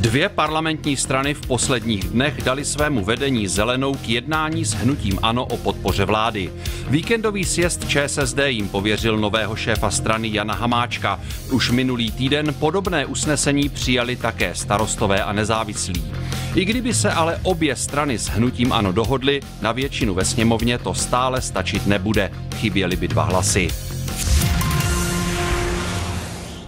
Dvě parlamentní strany v posledních dnech dali svému vedení zelenou k jednání s hnutím ANO o podpoře vlády. Víkendový sjezd ČSSD jim pověřil nového šéfa strany Jana Hamáčka. Už minulý týden podobné usnesení přijali také starostové a nezávislí. I kdyby se ale obě strany s hnutím ANO dohodly, na většinu ve sněmovně to stále stačit nebude. Chyběly by dva hlasy.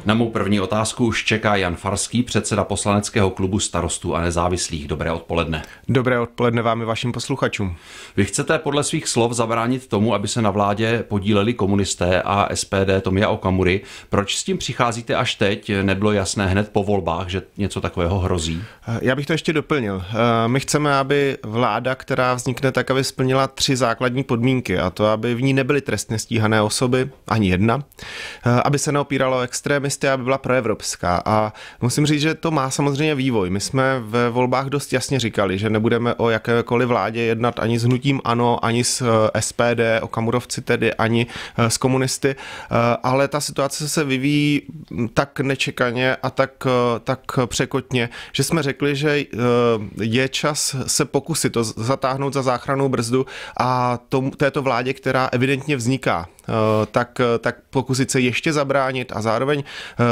Na mou první otázku už čeká Jan Farský, předseda poslaneckého klubu starostů a nezávislých. Dobré odpoledne. Dobré odpoledne vám i vašim posluchačům. Vy chcete podle svých slov zabránit tomu, aby se na vládě podíleli komunisté a SPD Tomia Okamury. Proč s tím přicházíte až teď? Nebylo jasné hned po volbách, že něco takového hrozí? Eh, já bych to ještě doplnil. Eh, my chceme, aby vláda, která vznikne tak, aby splnila tři základní podmínky, a to, aby v ní nebyly trestně stíhané osoby, ani jedna, eh, aby se neopíralo extrémy reformisty, aby byla proevropská. A musím říct, že to má samozřejmě vývoj. My jsme ve volbách dost jasně říkali, že nebudeme o jakékoliv vládě jednat ani s hnutím ANO, ani s eh, SPD, o Kamurovci tedy, ani eh, s komunisty, eh, ale ta situace se vyvíjí hm, tak nečekaně a tak, tak překotně, že jsme řekli, že je čas se pokusit to zatáhnout za záchranou brzdu a tomu, této vládě, která evidentně vzniká, Eh, tak, eh, tak pokusit se ještě zabránit a zároveň eh,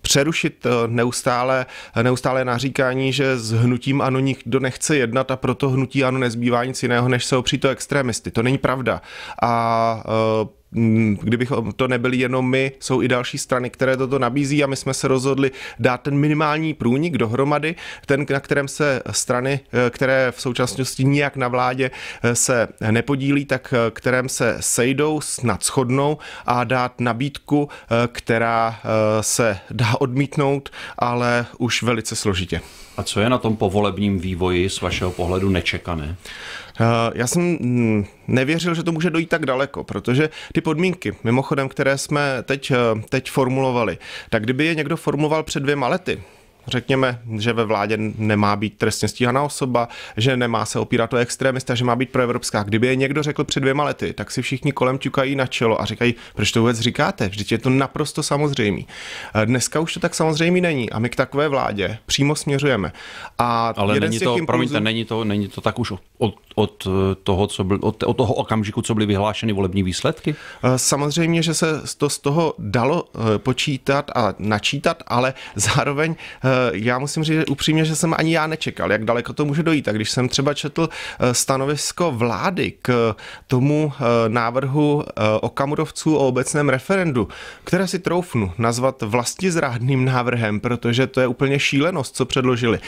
přerušit neustále, neustále naříkání, že s hnutím ano nikdo nechce jednat a proto hnutí ano nezbývá nic jiného, než se opřít o extremisty. To není pravda. A Mm, kdybychom to nebyli jenom my, jsou i další strany, které toto nabízí a my jsme se rozhodli dát ten minimální průnik dohromady, ten, na kterém se strany, eh, které v současnosti nijak na vládě eh, se nepodílí, tak eh, kterém se sejdou, snad shodnou a dát nabídku, která se dá odmítnout, ale už velice složitě. A co je na tom povolebním vývoji z vašeho pohledu nečekané? Eh, já jsem mm, nevěřil, že to může dojít tak daleko, protože ty podmínky, mimochodem, které jsme teď, eh, teď formulovali, tak kdyby je někdo formuloval před dvěma lety, řekněme, že ve vládě nemá být trestně stíhaná osoba, že nemá se opírat o extremista, že má být proevropská. Kdyby je někdo řekl před dvěma lety, tak si všichni kolem ťukají na čelo a říkají, proč to vůbec říkáte? Vždyť je to naprosto samozřejmé. E, dneska už to tak samozřejmé není a my k takové vládě přímo směřujeme. A Ale není to, impulzů... promiňte, není to, není to tak už od, od, e, toho, co byl, od, od toho okamžiku, co byly vyhlášeny volební výsledky? E, samozřejmě, že se to z toho dalo počítat a načítat, ale zároveň Eh, já musím říct upřímně, že jsem ani já nečekal, jak daleko to může dojít. A když jsem třeba četl eh, stanovisko vlády k eh, tomu návrhu o kamurovců o obecném referendu, které si troufnu nazvat vlastně zrádným návrhem, protože to je úplně šílenost, co předložili.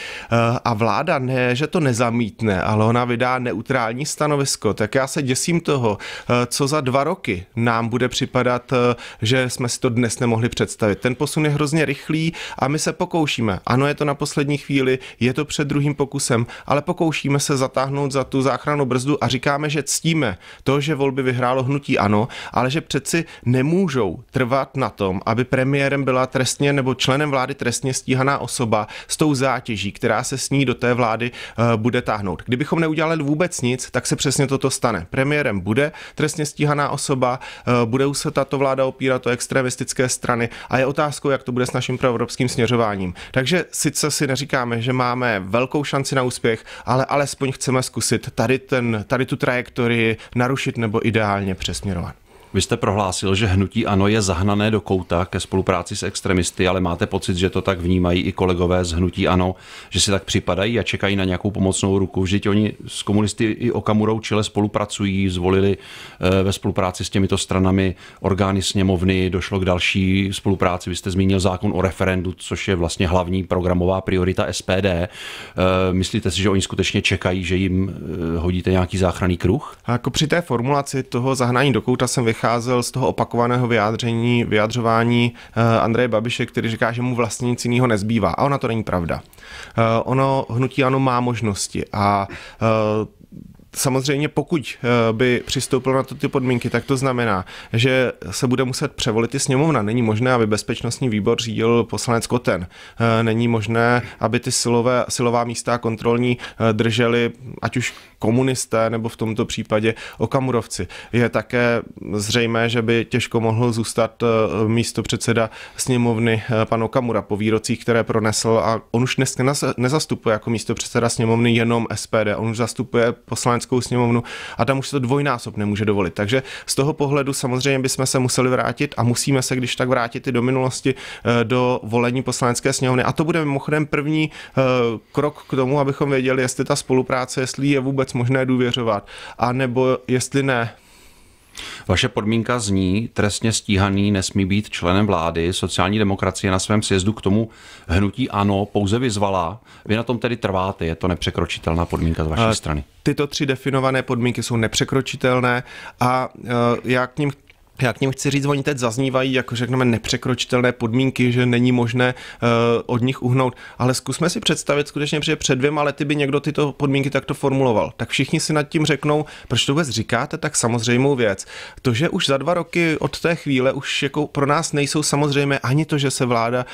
A vláda ne, že to nezamítne, ale ona vydá neutrální stanovisko, tak já se děsím toho, co za dva roky nám bude připadat, že jsme si to dnes nemohli představit. Ten posun je hrozně rychlý a my se pokoušíme ano, je to na poslední chvíli, je to před druhým pokusem, ale pokoušíme se zatáhnout za tu záchranu brzdu a říkáme, že ctíme to, že volby vyhrálo hnutí ano, ale že přeci nemůžou trvat na tom, aby premiérem byla trestně nebo členem vlády trestně stíhaná osoba s tou zátěží, která se s ní do té vlády uh, bude táhnout. Kdybychom neudělali vůbec nic, tak se přesně toto stane. Premiérem bude trestně stíhaná osoba, uh, budou se tato vláda opírat o extremistické strany a je otázkou, jak to bude s naším proevropským směřováním. Takže takže sice si neříkáme, že máme velkou šanci na úspěch, ale alespoň chceme zkusit tady, ten, tady tu trajektorii narušit nebo ideálně přesměrovat. Vy jste prohlásil, že hnutí ano je zahnané do kouta ke spolupráci s extremisty, ale máte pocit, že to tak vnímají i kolegové z hnutí ano, že si tak připadají a čekají na nějakou pomocnou ruku. Vždyť oni s komunisty i Okamurou čile spolupracují, zvolili eh, ve spolupráci s těmito stranami orgány sněmovny, došlo k další spolupráci. Vy jste zmínil zákon o referendu, což je vlastně hlavní programová priorita SPD. Eh, myslíte si, že oni skutečně čekají, že jim eh, hodíte nějaký záchranný kruh? A jako při té formulaci toho zahnání do kouta jsem vycházel vycházel z toho opakovaného vyjádření, vyjadřování eh, Andreje Babiše, který říká, že mu vlastně nic jiného nezbývá. A ona to není pravda. Eh, ono hnutí ano má možnosti a eh, samozřejmě pokud eh, by přistoupil na to ty podmínky, tak to znamená, že se bude muset převolit i sněmovna. Není možné, aby bezpečnostní výbor řídil poslanec Koten. Eh, není možné, aby ty silové, silová místa kontrolní eh, drželi ať už komunisté nebo v tomto případě okamurovci. Je také zřejmé, že by těžko mohl zůstat místo předseda sněmovny pan Okamura po výrocích, které pronesl a on už dnes nezastupuje jako místo předseda sněmovny jenom SPD, on už zastupuje poslanec poslaneckou sněmovnu a tam už se to dvojnásob nemůže dovolit. Takže z toho pohledu samozřejmě bychom se museli vrátit a musíme se, když tak vrátit i do minulosti, eh, do volení poslanecké sněmovny. A to bude mimochodem první eh, krok k tomu, abychom věděli, jestli ta spolupráce, jestli je vůbec možné důvěřovat, a nebo jestli ne. Vaše podmínka zní, trestně stíhaný nesmí být členem vlády. Sociální demokracie na svém sjezdu k tomu hnutí ano pouze vyzvala. Vy na tom tedy trváte, je to nepřekročitelná podmínka z vaší eh, strany. Tyto tři definované podmínky jsou nepřekročitelné a eh, já k ním já k ním chci říct, oni teď zaznívají jako řekneme nepřekročitelné podmínky, že není možné uh, od nich uhnout, ale zkusme si představit skutečně, že před dvěma lety by někdo tyto podmínky takto formuloval. Tak všichni si nad tím řeknou, proč to vůbec říkáte, tak samozřejmou věc. To, že už za dva roky od té chvíle už jako pro nás nejsou samozřejmé ani to, že se vláda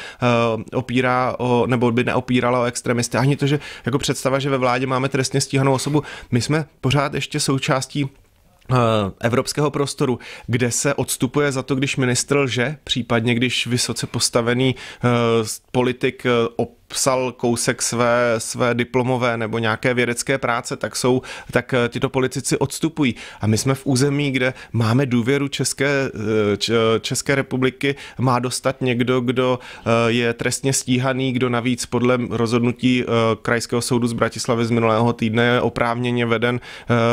uh, opírá o, nebo by neopírala o extremisty, ani to, že jako představa, že ve vládě máme trestně stíhanou osobu, my jsme pořád ještě součástí Eh, evropského prostoru, kde se odstupuje za to, když ministr lže, případně když vysoce postavený eh, politik eh, op psal kousek své, své diplomové nebo nějaké vědecké práce, tak jsou, tak eh, tyto politici odstupují. A my jsme v území, kde máme důvěru České, eh, České republiky, má dostat někdo, kdo eh, je trestně stíhaný, kdo navíc podle rozhodnutí Krajského soudu z Bratislavy z minulého týdne je oprávněně veden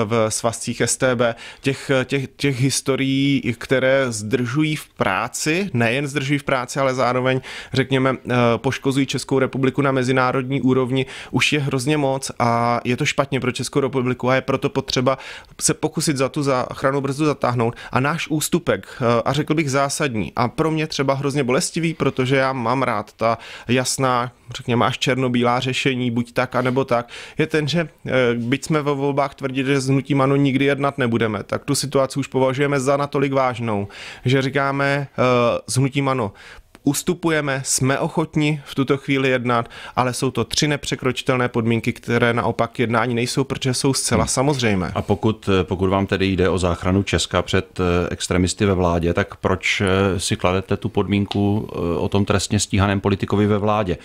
v svazcích STB. Těch, těch, těch historií, které zdržují v práci, nejen zdržují v práci, ale zároveň, řekněme, poškozují Českou republiku republiku na mezinárodní úrovni už je hrozně moc a je to špatně pro Českou republiku a je proto potřeba se pokusit za tu záchranu brzdu zatáhnout. A náš ústupek, eh, a řekl bych zásadní, a pro mě třeba hrozně bolestivý, protože já mám rád ta jasná, řekněme, až černobílá řešení, buď tak, anebo tak, je ten, že eh, byť jsme ve volbách tvrdili, že s hnutím ano nikdy jednat nebudeme, tak tu situaci už považujeme za natolik vážnou, že říkáme eh, s hnutím ano, ustupujeme, jsme ochotni v tuto chvíli jednat, ale jsou to tři nepřekročitelné podmínky, které naopak jednání nejsou, protože jsou zcela hmm. samozřejmé. A pokud, eh, pokud vám tedy jde o záchranu Česka před eh, extremisty ve vládě, tak proč eh, si kladete tu podmínku o tom trestně stíhaném politikovi ve vládě?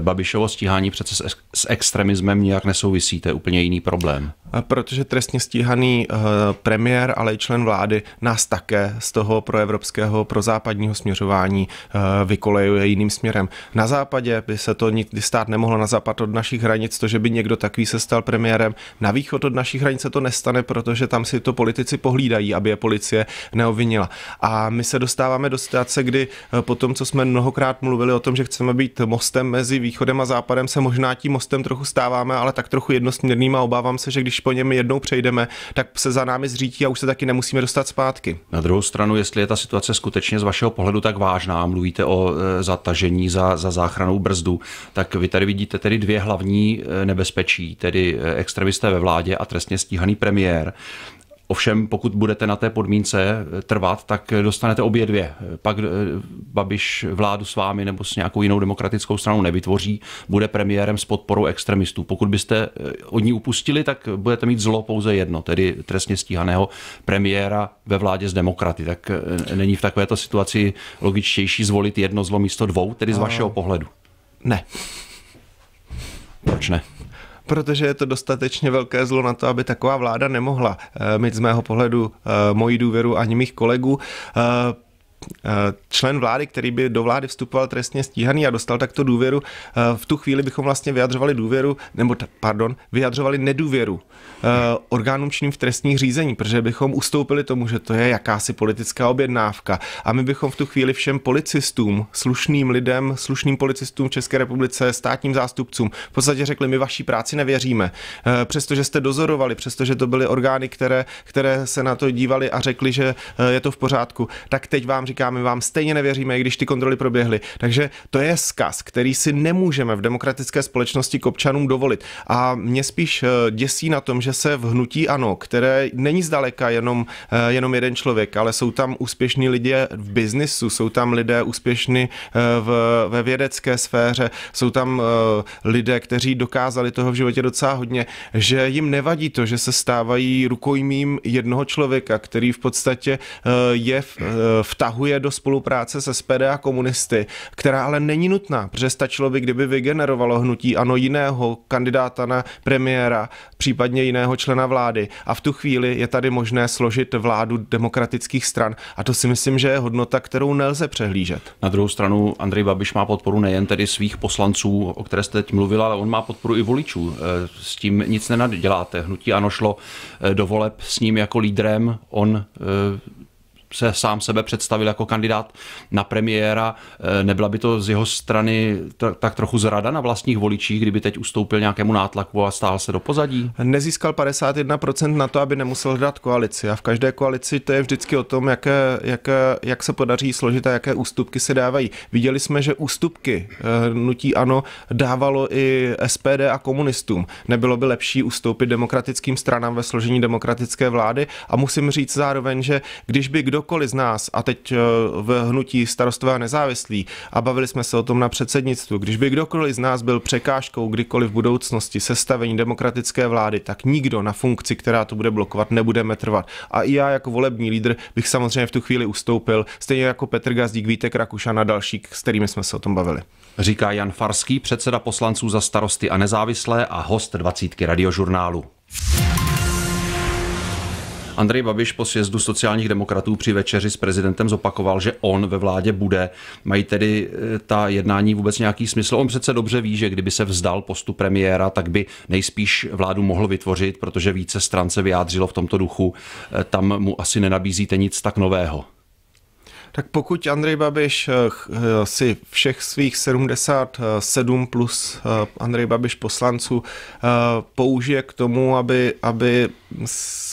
Babišovo stíhání přece s, extremismem nijak nesouvisí, to je úplně jiný problém. Eh, protože trestně stíhaný eh, premiér, ale i člen vlády nás také z toho proevropského, prozápadního směřování eh, vykolejuje jiným směrem. Na západě by se to nikdy stát nemohlo, na západ od našich hranic, to, že by někdo takový se stal premiérem. Na východ od našich hranic se to nestane, protože tam si to politici pohlídají, aby je policie neovinila. A my se dostáváme do situace, kdy po tom, co jsme mnohokrát mluvili o tom, že chceme být mostem mezi východem a západem, se možná tím mostem trochu stáváme, ale tak trochu jednosměrným a obávám se, že když když po něm jednou přejdeme, tak se za námi zřítí a už se taky nemusíme dostat zpátky. Na druhou stranu, jestli je ta situace skutečně z vašeho pohledu tak vážná, mluvíte o e, zatažení za, za záchranou brzdu, tak vy tady vidíte tedy dvě hlavní e, nebezpečí, tedy e, extremisté ve vládě a trestně stíhaný premiér. Ovšem, pokud budete na té podmínce eh, trvat, tak eh, dostanete obě dvě. Pak eh, Babiš vládu s vámi nebo s nějakou jinou demokratickou stranou nevytvoří, bude premiérem s podporou extremistů. Pokud byste od ní upustili, tak budete mít zlo pouze jedno, tedy trestně stíhaného premiéra ve vládě s demokraty. Tak není v takovéto situaci logičtější zvolit jedno zlo místo dvou, tedy z no. vašeho pohledu? Ne. Proč ne? protože je to dostatečně velké zlo na to, aby taková vláda nemohla eh, mít z mého pohledu eh, moji důvěru ani mých kolegů. Eh, Eh, člen vlády, který by do vlády vstupoval trestně stíhaný a dostal takto důvěru, eh, v tu chvíli bychom vlastně vyjadřovali důvěru, nebo pardon, vyjadřovali nedůvěru eh, orgánům činným v trestních řízení, protože bychom ustoupili tomu, že to je jakási politická objednávka a my bychom v tu chvíli všem policistům, slušným lidem, slušným policistům v České republice, státním zástupcům, v podstatě řekli, my vaší práci nevěříme, přestože jste dozorovali, přestože to byly orgány, které, které se na to dívali a řekli, že je to v pořádku, tak teď vám říkáme, vám stejně nevěříme, i když ty kontroly proběhly. Takže to je skaz, který si nemůžeme v demokratické společnosti k občanům dovolit. A mě spíš eh, děsí na tom, že se v hnutí ano, které není zdaleka jenom, eh, jenom jeden člověk, ale jsou tam úspěšní lidé v biznisu, jsou tam lidé úspěšní eh, v, ve vědecké sféře, jsou tam lidé, kteří dokázali toho v životě docela hodně, že jim nevadí to, že se stávají rukojmím jednoho člověka, který v podstatě je v tahu tahuje do spolupráce se SPD a komunisty, která ale není nutná, protože stačilo by, kdyby vygenerovalo hnutí ano jiného kandidáta na premiéra, případně jiného člena vlády. A v tu chvíli je tady možné složit vládu demokratických stran. A to si myslím, že je hodnota, kterou nelze přehlížet. Na druhou stranu Andrej Babiš má podporu nejen tedy svých poslanců, o které jste teď mluvila, ale on má podporu i voličů. E, s tím nic nenaděláte. Hnutí ano šlo e, do voleb s ním jako lídrem, on e, se sám sebe představil jako kandidát na premiéra. E, nebyla by to z jeho strany tak trochu zrada na vlastních voličích, kdyby teď ustoupil nějakému nátlaku a stál se do pozadí? Nezískal 51% na to, aby nemusel hledat koalici. A v každé koalici to je vždycky o tom, jaké, jaké, jak se podaří složit a jaké ústupky se dávají. Viděli jsme, že ústupky e, nutí ano dávalo i SPD a komunistům. Nebylo by lepší ustoupit demokratickým stranám ve složení demokratické vlády a musím říct zároveň, že když by kdo kdokoliv z nás, a teď eh, v hnutí starostové a nezávislí, a bavili jsme se o tom na předsednictvu, když by kdokoliv z nás byl překážkou kdykoliv v budoucnosti sestavení demokratické vlády, tak nikdo na funkci, která to bude blokovat, nebudeme trvat. A i já jako volební lídr bych samozřejmě v tu chvíli ustoupil, stejně jako Petr Gazdík, Vítek Rakušan a další, s kterými jsme se o tom bavili. Říká Jan Farský, předseda poslanců za starosty a nezávislé a host 20. radiožurnálu. Andrej Babiš po sjezdu sociálních demokratů při večeři s prezidentem zopakoval, že on ve vládě bude. Mají tedy eh, ta jednání vůbec nějaký smysl? On přece dobře ví, že kdyby se vzdal postu premiéra, tak by nejspíš vládu mohl vytvořit, protože více stran se vyjádřilo v tomto duchu. Eh, tam mu asi nenabízíte nic tak nového. Tak pokud Andrej Babiš eh, eh, si všech svých 77 plus eh, Andrej Babiš poslanců použije k tomu, aby, aby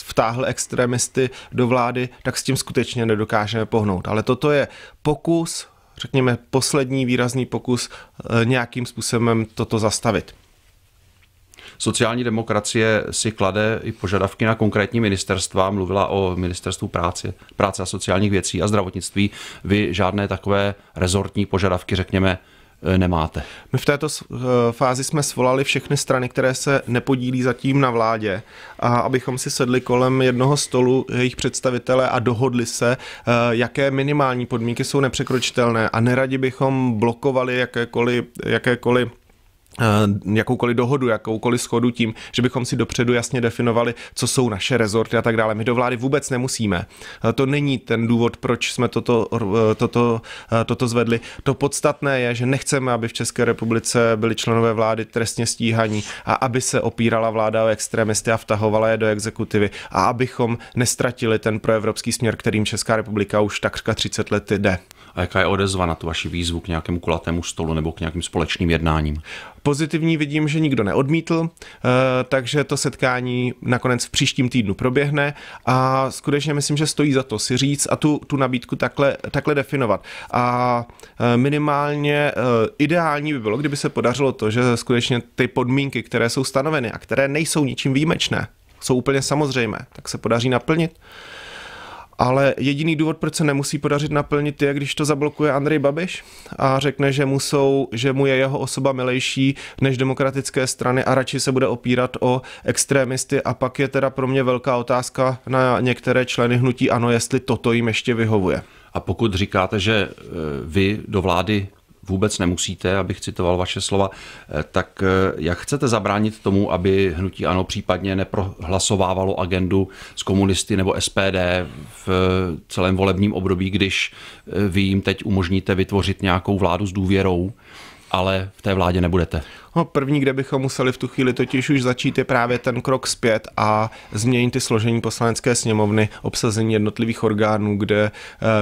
vtáhl extremisty do vlády, tak s tím skutečně nedokážeme pohnout. Ale toto je pokus, řekněme poslední výrazný pokus nějakým způsobem toto zastavit. Sociální demokracie si klade i požadavky na konkrétní ministerstva, mluvila o ministerstvu práce, práce a sociálních věcí a zdravotnictví. Vy žádné takové rezortní požadavky, řekněme, eh, nemáte. My v této eh, fázi jsme svolali všechny strany, které se nepodílí zatím na vládě, a abychom si sedli kolem jednoho stolu jejich představitele a dohodli se, eh, jaké minimální podmínky jsou nepřekročitelné a neradi bychom blokovali jakékoliv, jakékoliv Eh, jakoukoliv dohodu, jakoukoliv schodu tím, že bychom si dopředu jasně definovali, co jsou naše rezorty a tak dále. My do vlády vůbec nemusíme. Eh, to není ten důvod, proč jsme toto, eh, toto, toto zvedli. To podstatné je, že nechceme, aby v České republice byli členové vlády trestně stíhaní a aby se opírala vláda o extremisty a vtahovala je do exekutivy a abychom nestratili ten proevropský směr, kterým Česká republika už takřka 30 let jde. A jaká je odezva na tu vaši výzvu k nějakému kulatému stolu nebo k nějakým společným jednáním? Pozitivní vidím, že nikdo neodmítl, eh, takže to setkání nakonec v příštím týdnu proběhne a skutečně myslím, že stojí za to si říct a tu, tu nabídku takhle, takhle definovat. A eh, minimálně eh, ideální by bylo, kdyby se podařilo to, že skutečně ty podmínky, které jsou stanoveny a které nejsou ničím výjimečné, jsou úplně samozřejmé, tak se podaří naplnit ale jediný důvod, proč se nemusí podařit naplnit, je, když to zablokuje Andrej Babiš a řekne, že mu, jsou, že mu je jeho osoba milejší než demokratické strany a radši se bude opírat o extrémisty. A pak je teda pro mě velká otázka na některé členy hnutí ANO, jestli toto jim ještě vyhovuje. A pokud říkáte, že eh, vy do vlády vůbec nemusíte, abych citoval vaše slova, eh, tak eh, jak chcete zabránit tomu, aby hnutí ANO případně neprohlasovávalo agendu s komunisty nebo SPD v eh, celém volebním období, když vy jim teď umožníte vytvořit nějakou vládu s důvěrou? ale v té vládě nebudete. No, první, kde bychom museli v tu chvíli totiž už začít, je právě ten krok zpět a změnit ty složení poslanecké sněmovny, obsazení jednotlivých orgánů, kde, eh,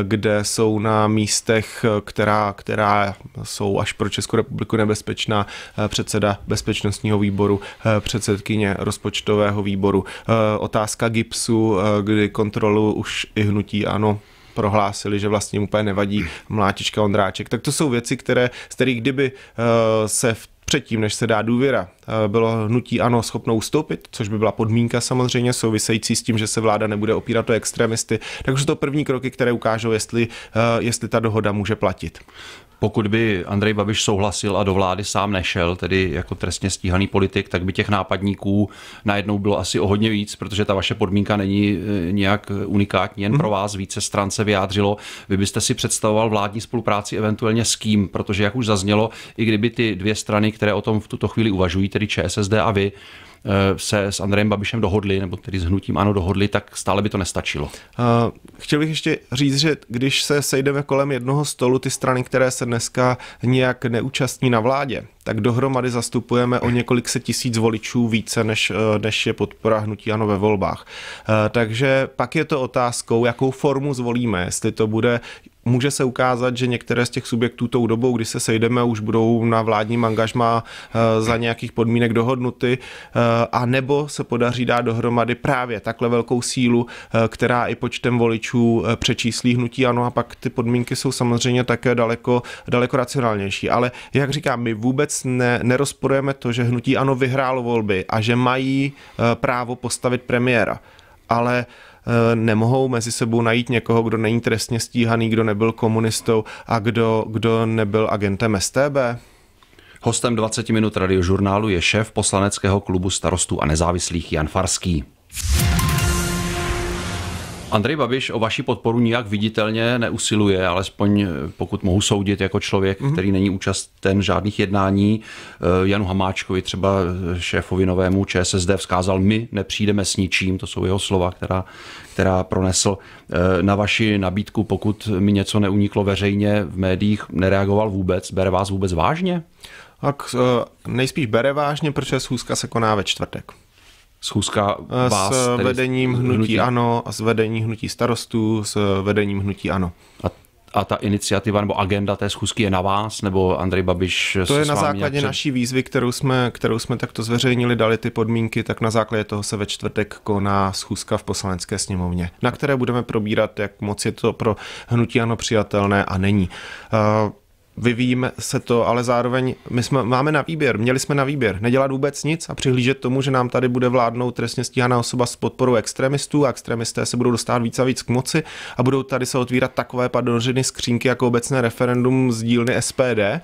kde jsou na místech, která, která jsou až pro Českou republiku nebezpečná, eh, předseda bezpečnostního výboru, eh, předsedkyně rozpočtového výboru. Otázka GIPSu, kdy kontrolu už i hnutí ano prohlásili, že vlastně úplně nevadí Mlátička Ondráček. Tak to jsou věci, které, z kterých kdyby eh, se v předtím, než se dá důvěra, eh, bylo hnutí ano schopnou ustoupit, což by byla podmínka samozřejmě související s tím, že se vláda nebude opírat o extremisty. Takže to první kroky, které ukážou, jestli, eh, jestli ta dohoda může platit. Pokud by Andrej Babiš souhlasil a do vlády sám nešel, tedy jako trestně stíhaný politik, tak by těch nápadníků najednou bylo asi o hodně víc, protože ta vaše podmínka není eh, nějak unikátní, jen pro mhm. vás více stran se vyjádřilo. Vy byste si představoval vládní spolupráci eventuálně s kým, protože jak už zaznělo, i kdyby ty dvě strany, které o tom v tuto chvíli uvažují, tedy ČSSD a vy, Eh, se s Andrejem Babišem dohodli, nebo tedy s hnutím ano dohodli, tak stále by to nestačilo. Eh, chtěl bych ještě říct, že když se sejdeme kolem jednoho stolu, ty strany, které se dneska nějak neúčastní na vládě, tak dohromady zastupujeme o několik set tisíc voličů více, než, eh, než je podpora hnutí ano ve volbách. Takže pak je to otázkou, jakou formu zvolíme, jestli to bude může se ukázat, že některé z těch subjektů tou dobou, kdy se sejdeme, už budou na vládním angažmá eh, za nějakých podmínek dohodnuty, eh, a nebo se podaří dát dohromady právě takhle velkou sílu, eh, která i počtem voličů přečíslí hnutí ano a pak ty podmínky jsou samozřejmě také daleko, daleko racionálnější. Ale jak říkám, my vůbec ne, nerozporujeme to, že hnutí ano vyhrálo volby a že mají právo postavit premiéra. Ale uh, Eh, nemohou mezi sebou najít někoho, kdo není trestně stíhaný, kdo nebyl komunistou a kdo, kdo nebyl agentem STB? Hostem 20 minut radiožurnálu je šéf poslaneckého klubu starostů a nezávislých Jan Farský. Andrej Babiš o vaši podporu nijak viditelně neusiluje, alespoň eh, pokud mohu soudit jako člověk, mm-hmm. který není účasten žádných jednání. Eh, Janu Hamáčkovi, třeba eh, šéfovi novému ČSSD, vzkázal, my nepřijdeme s ničím, to jsou jeho slova, která, která pronesl na vaši nabídku, pokud mi něco neuniklo veřejně v médiích, nereagoval vůbec, bere vás vůbec vážně? Tak nejspíš bere vážně, protože schůzka se koná ve čtvrtek schůzka vás. S vedením hnutí, hnutí ANO, s vedením hnutí starostů, s vedením hnutí ANO. A a ta iniciativa nebo agenda té schůzky je na vás, nebo Andrej Babiš? To je na základě před... naší výzvy, kterou jsme, kterou jsme takto zveřejnili, dali ty podmínky, tak na základě toho se ve čtvrtek koná schůzka v poslanecké sněmovně, na které budeme probírat, jak moc je to pro hnutí ano přijatelné a není. Uh, vyvíjíme se to, ale zároveň my jsme, máme na výběr, měli jsme na výběr nedělat vůbec nic a přihlížet tomu, že nám tady bude vládnout trestně stíhaná osoba s podporou extremistů a extremisté se budou dostávat víc a víc k moci a budou tady se otvírat takové padořiny skřínky jako obecné referendum z dílny SPD, eh,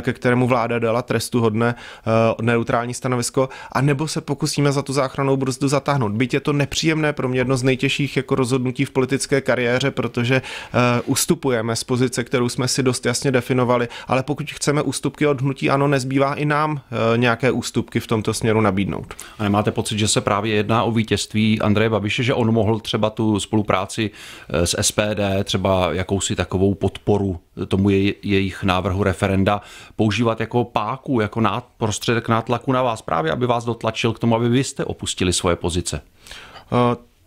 ke kterému vláda dala trestu hodné eh, neutrální stanovisko, a nebo se pokusíme za tu záchranou brzdu zatáhnout. Byť je to nepříjemné pro mě jedno z nejtěžších jako rozhodnutí v politické kariéře, protože eh, ustupujeme z pozice, kterou jsme si dost jasně definovali věnovali, ale pokud chceme ústupky od hnutí ano, nezbývá i nám eh, nějaké ústupky v tomto směru nabídnout. A nemáte pocit, že se právě jedná o vítězství Andreje Babiše, že on mohl třeba tu spolupráci eh, s SPD, třeba jakousi takovou podporu tomu jej, jejich návrhu referenda používat jako páku, jako nát, prostředek nátlaku na vás právě, aby vás dotlačil k tomu, aby vy jste opustili svoje pozice? Uh,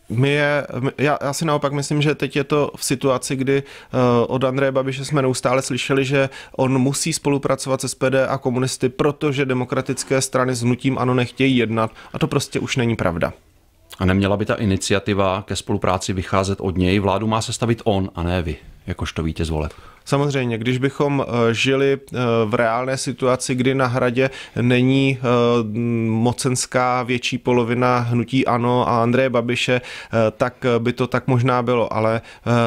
my je, já, já si naopak myslím, že teď je to v situaci, kdy uh, od Andreje Babiše jsme neustále slyšeli, že on musí spolupracovat se SPD a komunisty, protože demokratické strany s nutím ano nechtějí jednat a to prostě už není pravda. A neměla by ta iniciativa ke spolupráci vycházet od něj? Vládu má sestavit on a ne vy, jakožto vítěz voleb. Samozřejmě, když bychom eh, žili eh, v reálné situaci, kdy na hradě není eh, mocenská větší polovina hnutí ANO a Andreje Babiše, tak by to tak možná bylo, ale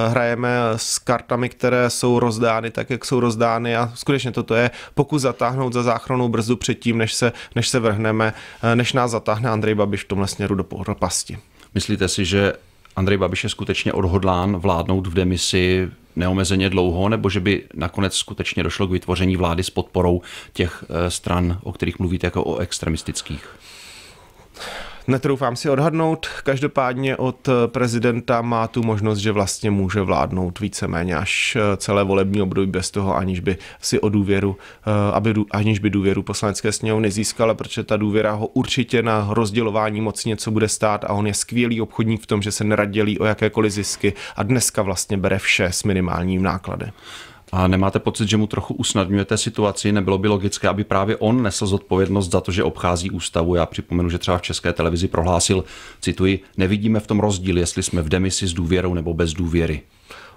hrajeme s kartami, které jsou rozdány tak, jak jsou rozdány a skutečně toto je pokus zatáhnout za záchronou brzdu předtím, než se, než se vrhneme, než nás zatáhne Andrej Babiš v tomhle směru do propasti. Myslíte si, že Andrej Babiš je skutečně odhodlán vládnout v demisi neomezeně dlouho, nebo že by nakonec skutečně došlo k vytvoření vlády s podporou těch eh, stran, o kterých mluvíte jako o extremistických? netroufám si odhadnout. Každopádně od eh, prezidenta má tu možnost, že vlastně může vládnout víceméně až eh, celé volební období bez toho, aniž by si o důvěru, eh, aby, aniž by důvěru poslanecké sněmovny získala, protože ta důvěra ho určitě na rozdělování moc něco bude stát a on je skvělý obchodník v tom, že se neradělí o jakékoliv zisky a dneska vlastně bere vše s minimálním nákladem. A nemáte pocit, že mu trochu usnadňujete situaci? Nebylo by logické, aby právě on nesl zodpovědnost za to, že obchází ústavu? Já připomenu, že třeba v České televizi prohlásil, cituji, nevidíme v tom rozdíl, jestli jsme v demisi s důvěrou nebo bez důvěry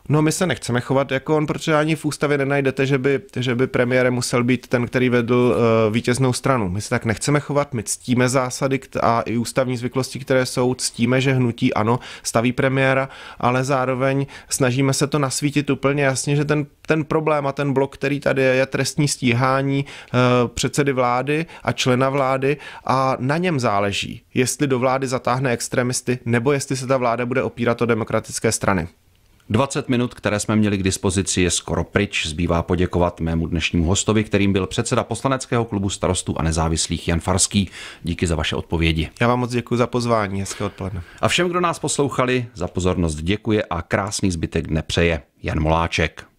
no my se nechceme chovat jako on, protože ani v ústavě nenajdete, že by, že by premiére musel být ten, který vedl uh, vítěznou stranu. My se tak nechceme chovat, my ctíme zásady a i ústavní zvyklosti, které jsou, ctíme, že hnutí ano, staví premiéra, ale zároveň snažíme se to nasvítit úplně jasně, že ten, ten problém a ten blok, který tady je, je trestní stíhání uh, předsedy vlády a člena vlády a na něm záleží, jestli do vlády zatáhne extremisty nebo jestli se ta vláda bude opírat o demokratické strany. 20 minut, které jsme měli k dispozici, je skoro pryč. Zbývá poděkovat mému dnešnímu hostovi, kterým byl předseda poslaneckého klubu starostů a nezávislých Jan Farský. Díky za vaše odpovědi. Já vám moc děkuji za pozvání. Hezké odpoledne. A všem, kdo nás poslouchali, za pozornost děkuje a krásný zbytek dne přeje. Jan Moláček.